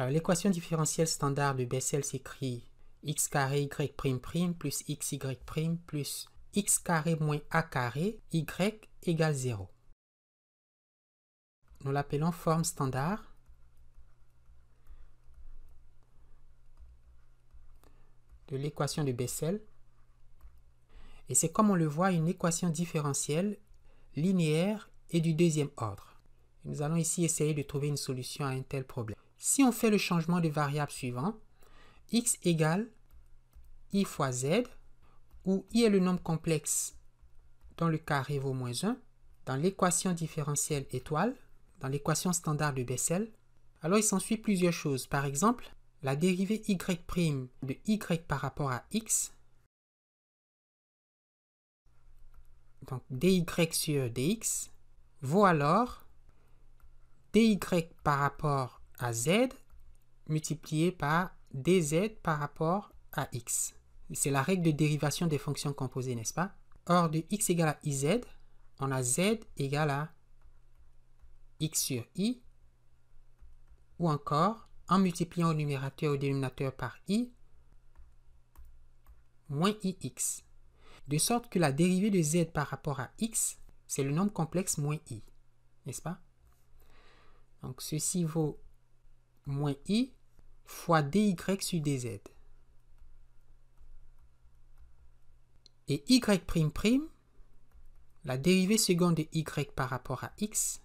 Euh, l'équation différentielle standard de Bessel s'écrit x carré y prime prime plus xy prime plus x carré moins a carré y égale 0. Nous l'appelons forme standard. de l'équation de Bessel. Et c'est comme on le voit une équation différentielle linéaire et du deuxième ordre. Nous allons ici essayer de trouver une solution à un tel problème. Si on fait le changement de variable suivant, x égale i fois z, où i est le nombre complexe dont le carré vaut moins 1, dans l'équation différentielle étoile, dans l'équation standard de Bessel, alors il s'ensuit plusieurs choses. Par exemple, la dérivée y' de y par rapport à x, donc dy sur dx, vaut alors dy par rapport à z multiplié par dz par rapport à x. C'est la règle de dérivation des fonctions composées, n'est-ce pas Or, de x égale à iz, on a z égale à x sur i, ou encore, en multipliant au numérateur et au dénominateur par i, moins ix. De sorte que la dérivée de z par rapport à x, c'est le nombre complexe moins i, n'est-ce pas Donc, ceci vaut moins i fois dy sur dz. Et y', la dérivée seconde de y par rapport à x,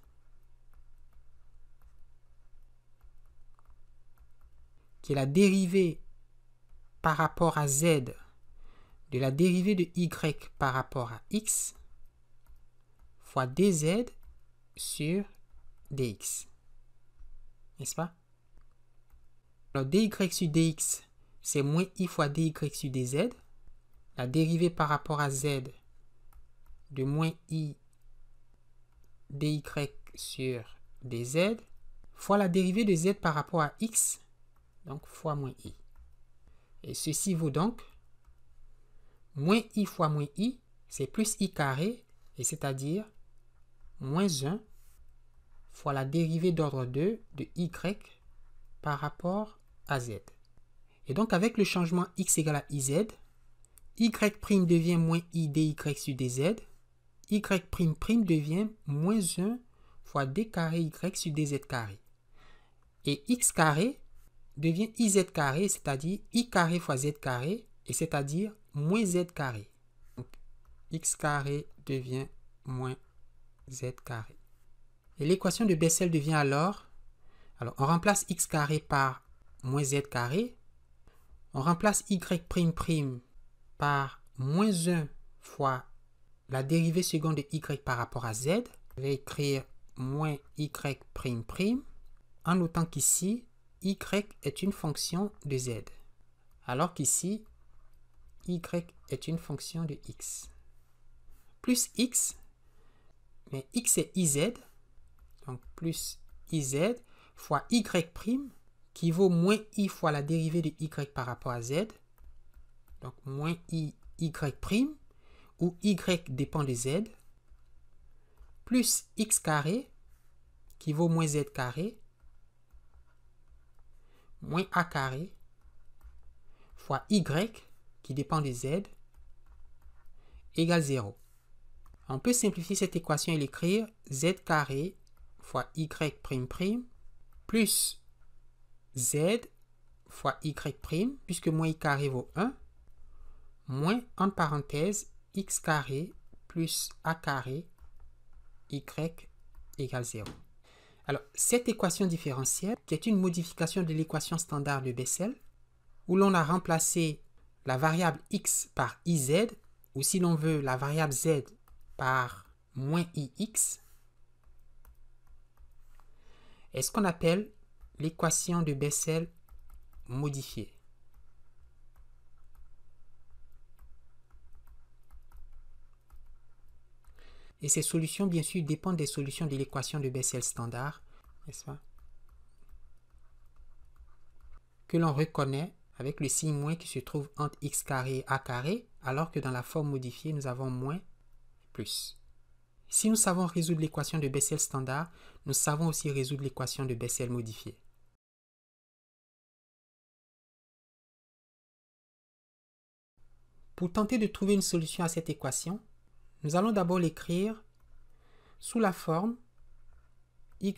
qui est la dérivée par rapport à z de la dérivée de y par rapport à x fois dz sur dx. N'est-ce pas alors dy sur dx, c'est moins i fois dy sur dz. La dérivée par rapport à z de moins i dy sur dz fois la dérivée de z par rapport à x, donc fois moins i. Et ceci vaut donc moins i fois moins i, c'est plus i carré, et c'est-à-dire moins 1 fois la dérivée d'ordre 2 de y par rapport à, et donc avec le changement x égale à iz, y' devient moins i dy sur dz, y' devient moins 1 fois d carré y sur dz carré. Et x carré devient iz carré, c'est-à-dire i carré fois z carré, et c'est-à-dire moins z carré. Donc, x carré devient moins z carré. Et l'équation de Bessel devient alors, alors on remplace x carré par moins z carré, on remplace y' prime par moins 1 fois la dérivée seconde de y par rapport à z. Je vais écrire moins y' en notant qu'ici, y est une fonction de z. Alors qu'ici, y est une fonction de x. Plus x, mais x est iz, donc plus iz fois y prime qui vaut moins i fois la dérivée de y par rapport à z. Donc moins i, y prime, où y dépend de z, plus x carré, qui vaut moins z carré, moins a carré, fois y, qui dépend de z, égale 0. On peut simplifier cette équation et l'écrire z carré fois y prime prime plus z fois y' prime, puisque moins i carré vaut 1, moins, en parenthèse x carré plus a carré, y égale 0. Alors, cette équation différentielle, qui est une modification de l'équation standard de Bessel, où l'on a remplacé la variable x par iz, ou si l'on veut la variable z par moins ix, est ce qu'on appelle l'équation de Bessel modifiée. Et ces solutions, bien sûr, dépendent des solutions de l'équation de Bessel standard, Que l'on reconnaît avec le signe moins qui se trouve entre x carré et a carré, alors que dans la forme modifiée, nous avons moins plus. Si nous savons résoudre l'équation de Bessel standard, nous savons aussi résoudre l'équation de Bessel modifiée. Pour tenter de trouver une solution à cette équation, nous allons d'abord l'écrire sous la forme y'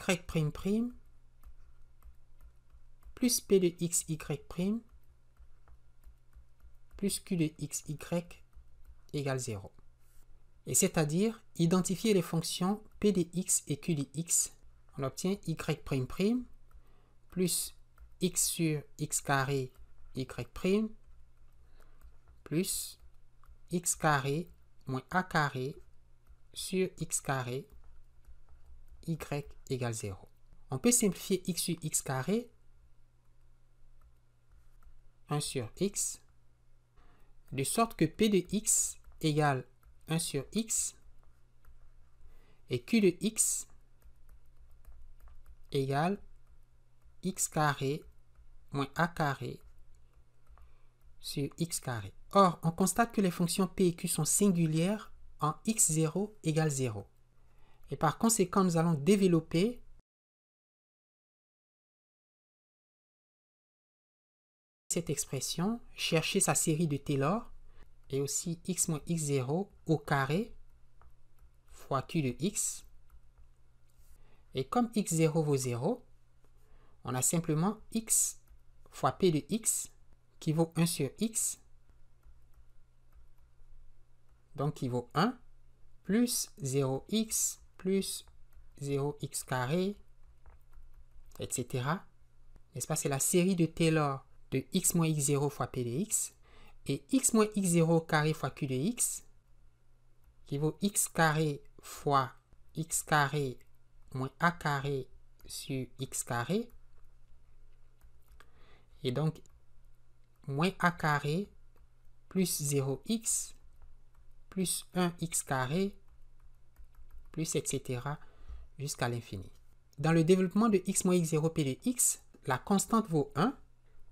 plus p de xy' plus q de y égale 0. Et c'est-à-dire identifier les fonctions p de x et q de x. On obtient y' plus x sur x carré y' plus x carré moins a carré sur x carré y égale 0. On peut simplifier x sur x carré 1 sur x de sorte que p de x égale 1 sur x et q de x égale x carré moins a carré sur x carré. Or, on constate que les fonctions p et q sont singulières en x0 égale 0. Et par conséquent, nous allons développer cette expression, chercher sa série de Taylor, et aussi x moins x0 au carré fois q de x. Et comme x0 vaut 0, on a simplement x fois p de x qui vaut 1 sur x, donc qui vaut 1, plus 0x, plus 0x carré, etc. N'est-ce pas C'est la série de Taylor de x moins x0 fois p de x et x moins x0 carré fois q de x qui vaut x carré fois x carré moins a carré sur x carré. Et donc moins a carré plus 0x plus 1x carré plus etc jusqu'à l'infini. Dans le développement de x moins x0 p de x, la constante vaut 1.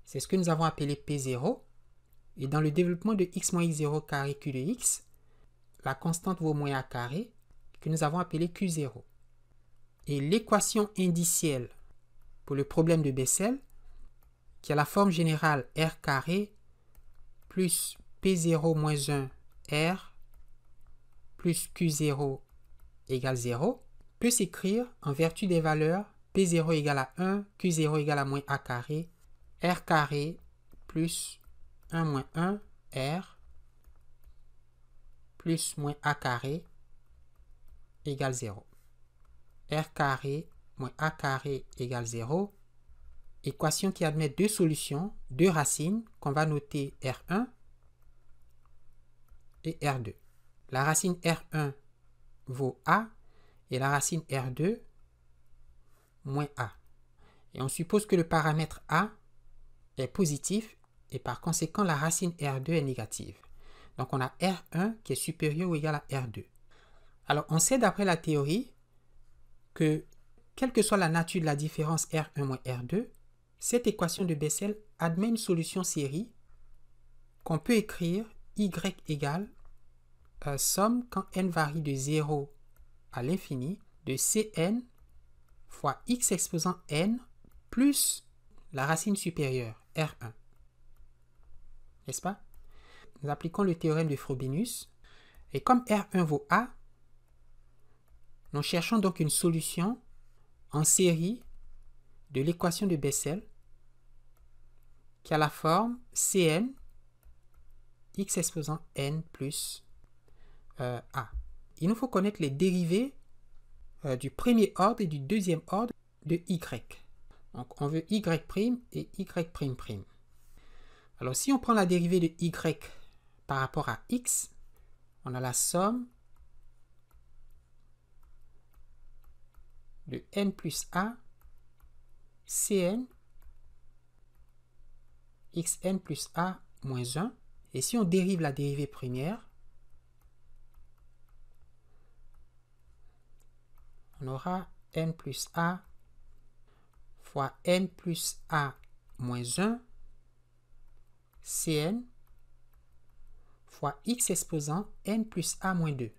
C'est ce que nous avons appelé p0. Et dans le développement de x moins x0 carré q de x, la constante vaut moins a carré que nous avons appelé q0. Et l'équation indicielle pour le problème de Bessel qui a la forme générale R carré plus P0 moins 1 R plus Q0 égale 0 peut s'écrire en vertu des valeurs P0 égale à 1, Q0 égale à moins A carré, R carré plus 1 moins 1 R plus moins A carré égale 0. R carré moins A carré égale 0 équation qui admet deux solutions, deux racines qu'on va noter R1 et R2. La racine R1 vaut A et la racine R2 moins A. Et on suppose que le paramètre A est positif et par conséquent la racine R2 est négative. Donc on a R1 qui est supérieur ou égal à R2. Alors on sait d'après la théorie que quelle que soit la nature de la différence R1 moins R2, cette équation de Bessel admet une solution série qu'on peut écrire y égale euh, somme quand n varie de 0 à l'infini de cn fois x exposant n plus la racine supérieure, R1. N'est-ce pas Nous appliquons le théorème de Frobenius. Et comme R1 vaut A, nous cherchons donc une solution en série de l'équation de Bessel qui a la forme Cn, x exposant n plus euh, a. Il nous faut connaître les dérivés euh, du premier ordre et du deuxième ordre de y. Donc on veut y' prime et y'. prime Alors si on prend la dérivée de y par rapport à x, on a la somme de n plus a cn xn plus a moins 1. Et si on dérive la dérivée première, on aura n plus a fois n plus a moins 1 cn fois x exposant n plus a moins 2.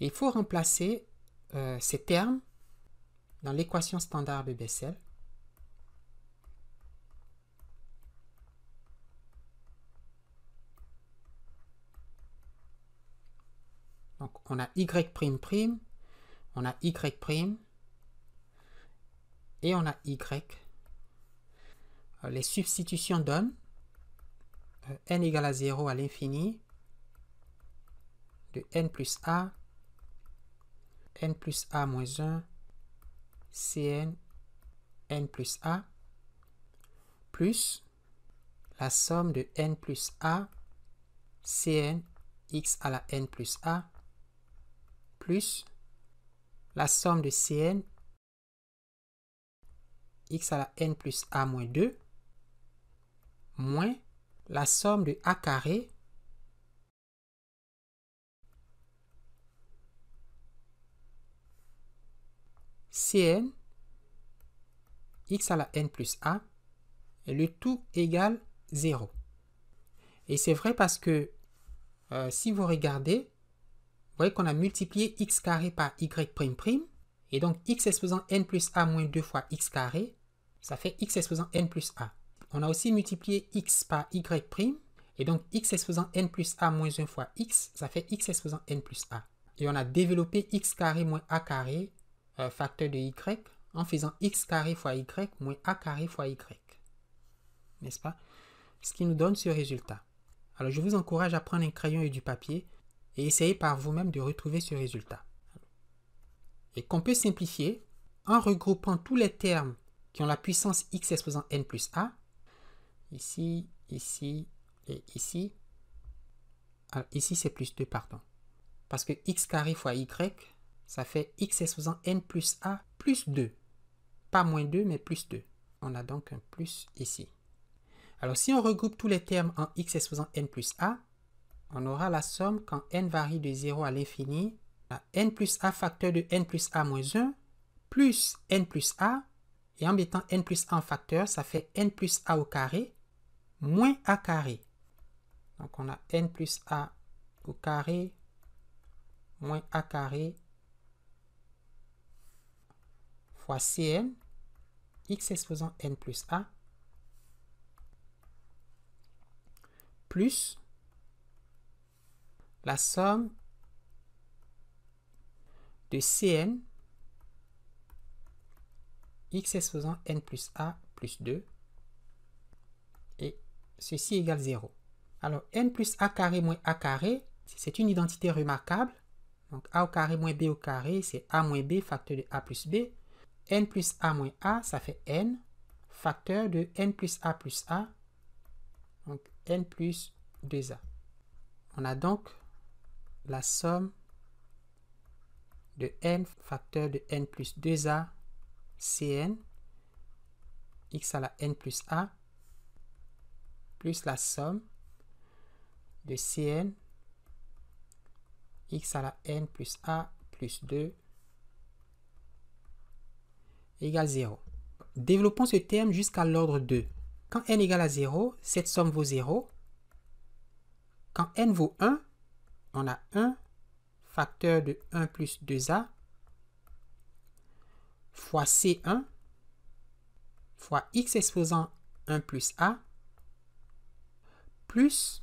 Il faut remplacer euh, ces termes dans l'équation standard de Bessel, donc on a y', on a y', et on a y. Euh, les substitutions donnent euh, n égale à 0 à l'infini de n plus a, n plus a moins 1 Cn n plus a plus la somme de n plus a Cn x à la n plus a plus la somme de Cn x à la n plus a moins 2 moins la somme de a carré Cn, x à la n plus a, le tout égale 0. Et c'est vrai parce que euh, si vous regardez, vous voyez qu'on a multiplié x carré par y prime prime. Et donc x exposant n plus a moins 2 fois x carré, ça fait x exposant n plus a. On a aussi multiplié x par y prime. Et donc x exposant n plus a moins 1 fois x, ça fait x exposant n plus a. Et on a développé x carré moins a carré euh, facteur de y en faisant x carré fois y moins a carré fois y. N'est-ce pas Ce qui nous donne ce résultat. Alors je vous encourage à prendre un crayon et du papier et essayer par vous-même de retrouver ce résultat. Et qu'on peut simplifier en regroupant tous les termes qui ont la puissance x exposant n plus a, ici, ici et ici. ici, c'est plus 2, pardon. Parce que x carré fois y, ça fait x exposant n plus a plus 2. Pas moins 2, mais plus 2. On a donc un plus ici. Alors si on regroupe tous les termes en x exposant n plus a, on aura la somme quand n varie de 0 à l'infini, n plus a facteur de n plus a moins 1, plus n plus a, et en mettant n plus a en facteur, ça fait n plus a au carré, moins a carré. Donc on a n plus a au carré, moins a carré, Cn, x exposant n plus a, plus la somme de Cn, x exposant n plus a plus 2, et ceci égale 0. Alors, n plus a carré moins a carré, c'est une identité remarquable. Donc, a au carré moins b au carré, c'est a moins b facteur de a plus b n plus a moins a, ça fait n, facteur de n plus a plus a, donc n plus 2a. On a donc la somme de n facteur de n plus 2a cn x à la n plus a plus la somme de cn x à la n plus a plus 2 égale 0. Développons ce terme jusqu'à l'ordre 2. Quand n égale à 0, cette somme vaut 0. Quand n vaut 1, on a 1 facteur de 1 plus 2a fois c1 fois x exposant 1 plus a plus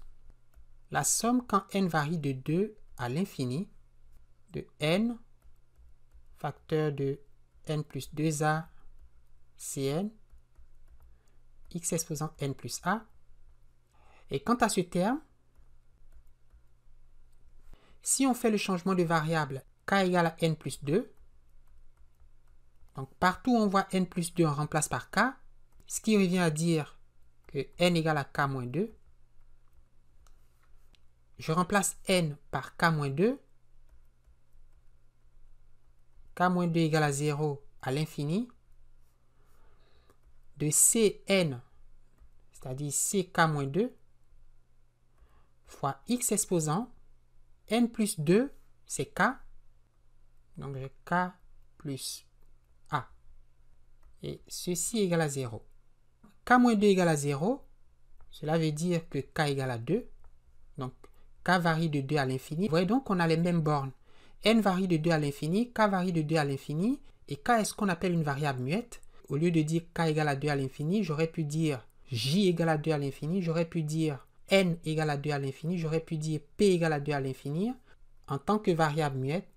la somme quand n varie de 2 à l'infini de n facteur de n plus 2a cn x exposant n plus a. Et quant à ce terme, si on fait le changement de variable k égale à n plus 2, donc partout on voit n plus 2, on remplace par k, ce qui revient à dire que n égale à k moins 2. Je remplace n par k moins 2 K-2 égale à 0 à l'infini, de Cn, c'est-à-dire Ck-2, fois x exposant, n plus 2, c'est k, donc j'ai k plus a. Et ceci égale à 0. k-2 moins égale à 0, cela veut dire que k égale à 2, donc k varie de 2 à l'infini. Vous voyez donc qu'on a les mêmes bornes n varie de 2 à l'infini, k varie de 2 à l'infini, et k est ce qu'on appelle une variable muette. Au lieu de dire k égale à 2 à l'infini, j'aurais pu dire j égale à 2 à l'infini, j'aurais pu dire n égale à 2 à l'infini, j'aurais pu dire p égale à 2 à l'infini. En tant que variable muette,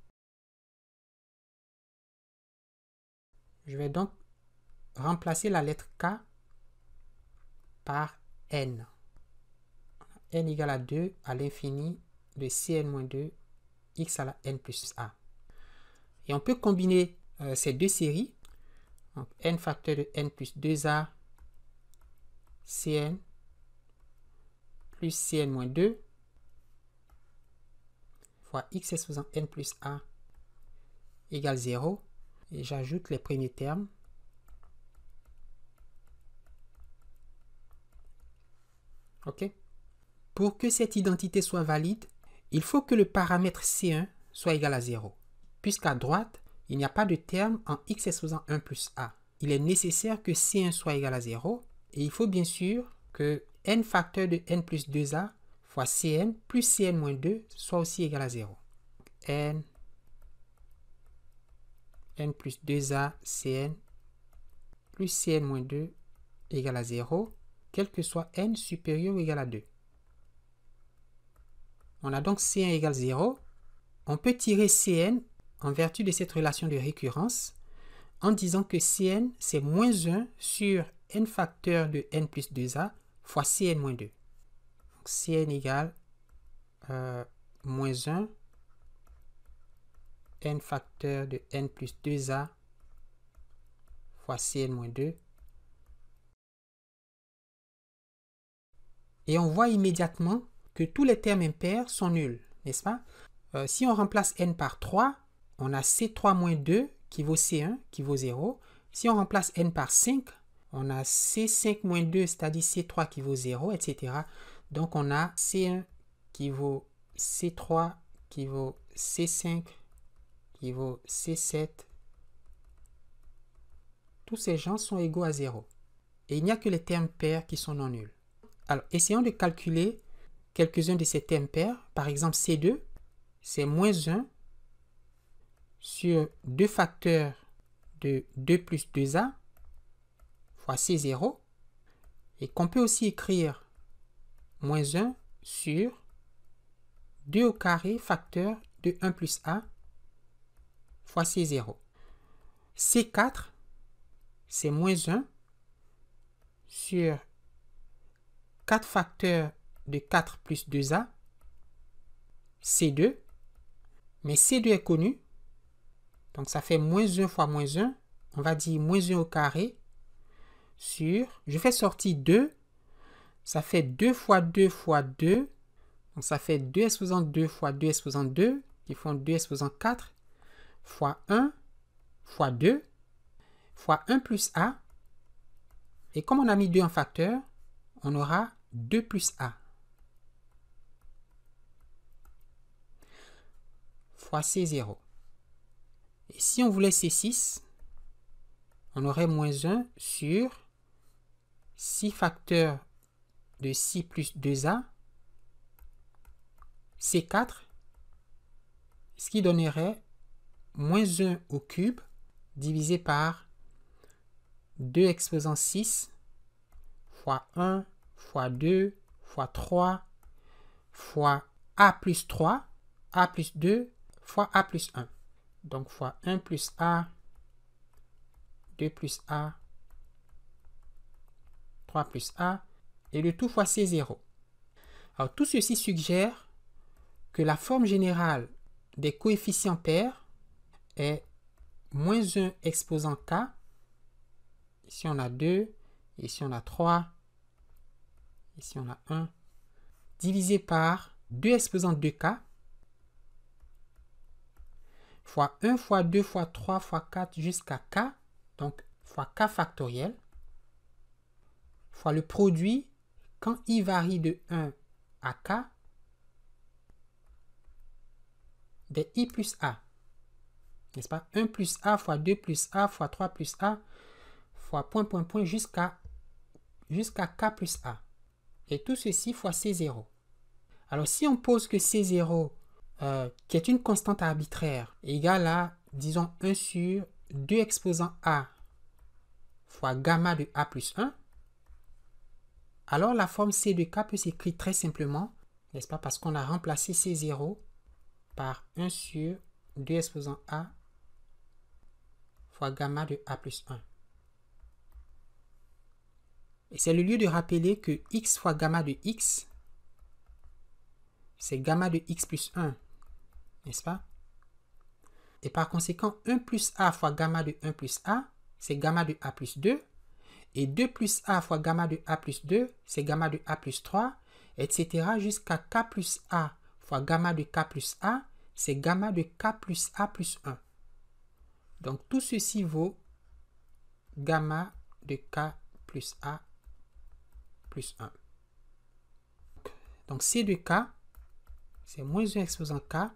je vais donc remplacer la lettre k par n. n égale à 2 à l'infini de cn-2 x à la n plus a. Et on peut combiner euh, ces deux séries, donc n facteur de n plus 2a cn plus cn moins 2 fois x exposant n plus a égale 0. Et j'ajoute les premiers termes. OK Pour que cette identité soit valide, il faut que le paramètre C1 soit égal à 0, puisqu'à droite, il n'y a pas de terme en x exposant 1 plus a. Il est nécessaire que C1 soit égal à 0, et il faut bien sûr que n facteur de n plus 2a fois Cn plus Cn moins 2 soit aussi égal à 0. n, n plus 2a, Cn plus Cn moins 2 égale à 0, quel que soit n supérieur ou égal à 2. On a donc Cn égale 0. On peut tirer Cn en vertu de cette relation de récurrence en disant que Cn, c'est moins 1 sur n facteur de n plus 2a fois Cn moins 2. Donc, Cn égale euh, moins 1 n facteur de n plus 2a fois Cn moins 2. Et on voit immédiatement tous les termes impairs sont nuls, n'est-ce pas euh, Si on remplace n par 3, on a C3-2 qui vaut C1, qui vaut 0. Si on remplace n par 5, on a C5-2, c'est-à-dire C3 qui vaut 0, etc. Donc, on a C1 qui vaut C3 qui vaut C5 qui vaut C7. Tous ces gens sont égaux à 0. Et il n'y a que les termes pairs qui sont non nuls. Alors, essayons de calculer quelques-uns de ces termes par exemple C2, c'est moins 1 sur 2 facteurs de 2 plus 2a fois C0, et qu'on peut aussi écrire moins 1 sur 2 au carré facteur de 1 plus a fois C0. C4, c'est moins 1 sur 4 facteurs de 4 plus 2a, C2. Mais C2 est connu. Donc ça fait moins 1 fois moins 1. On va dire moins 1 au carré sur... Je fais sortir 2. Ça fait 2 fois 2 fois 2. Donc ça fait 2 exposant 2 fois 2 exposant 2 qui font 2 exposant 4 fois 1 fois 2 fois 1 plus a. Et comme on a mis 2 en facteur, on aura 2 plus a. fois C0. Et si on voulait C6, on aurait moins 1 sur 6 facteurs de 6 plus 2A, C4, ce qui donnerait moins 1 au cube divisé par 2 exposant 6 fois 1 fois 2 fois 3 fois a plus 3, a plus 2, fois a plus 1. Donc fois 1 plus a, 2 plus a, 3 plus a, et le tout fois c 0. Alors tout ceci suggère que la forme générale des coefficients pairs est moins 1 exposant k. Ici on a 2, ici on a 3, ici on a 1, divisé par 2 exposant 2k, fois 1 fois 2 fois 3 fois 4 jusqu'à k, donc fois k factoriel, fois le produit quand i varie de 1 à k des i plus a. N'est-ce pas 1 plus a fois 2 plus a fois 3 plus a fois point point point jusqu'à jusqu'à k plus a. Et tout ceci fois c0. Alors si on pose que c0 euh, qui est une constante arbitraire égale à, disons, 1 sur 2 exposant a fois gamma de a plus 1, alors la forme C de k peut s'écrire très simplement, n'est-ce pas, parce qu'on a remplacé C0 par 1 sur 2 exposant a fois gamma de a plus 1. Et c'est le lieu de rappeler que x fois gamma de x, c'est gamma de x plus 1 n'est-ce pas Et par conséquent, 1 plus a fois gamma de 1 plus a, c'est gamma de a plus 2. Et 2 plus a fois gamma de a plus 2, c'est gamma de a plus 3, etc. jusqu'à k plus a fois gamma de k plus a, c'est gamma de k plus a plus 1. Donc tout ceci vaut gamma de k plus a plus 1. Donc c de k, c'est moins 1 exposant k,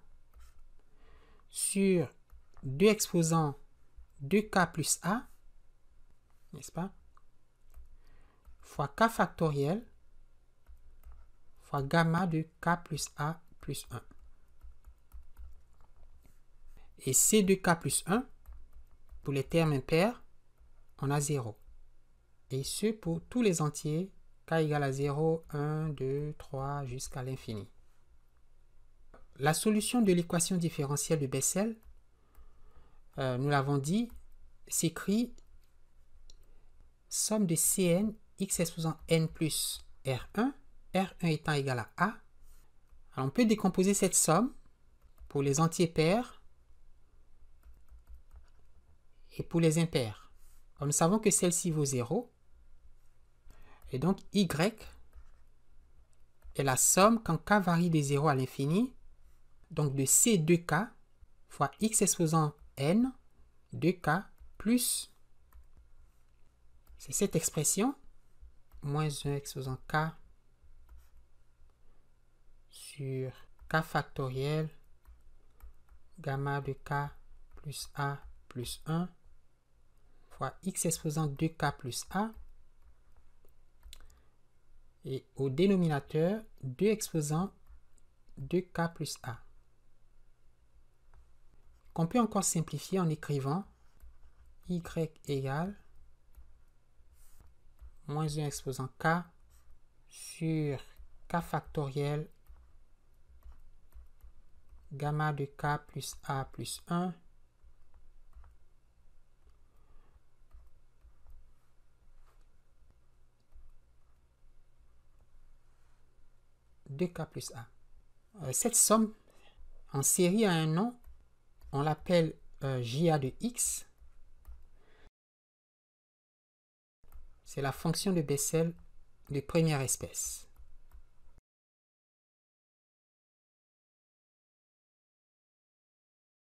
sur 2 exposants de k plus a, n'est-ce pas, fois k factoriel fois gamma de k plus a plus 1. Et c de k plus 1, pour les termes impairs, on a 0. Et ce pour tous les entiers, k égale à 0, 1, 2, 3, jusqu'à l'infini. La solution de l'équation différentielle de Bessel, euh, nous l'avons dit, s'écrit somme de Cn x exposant n plus R1, R1 étant égal à A. on peut décomposer cette somme pour les entiers pairs et pour les impairs. nous savons que celle-ci vaut 0. Et donc Y est la somme quand K varie de 0 à l'infini donc de C2K fois x exposant n 2K plus c'est cette expression moins 1 exposant K sur K factoriel gamma de K plus A plus 1 fois x exposant 2K plus A et au dénominateur 2 exposant 2K plus A qu'on peut encore simplifier en écrivant y égale moins 1 exposant k sur k factoriel gamma de k plus a plus 1 de k plus a. Euh, cette somme en série a un nom on l'appelle euh, JA de X. C'est la fonction de Bessel de première espèce.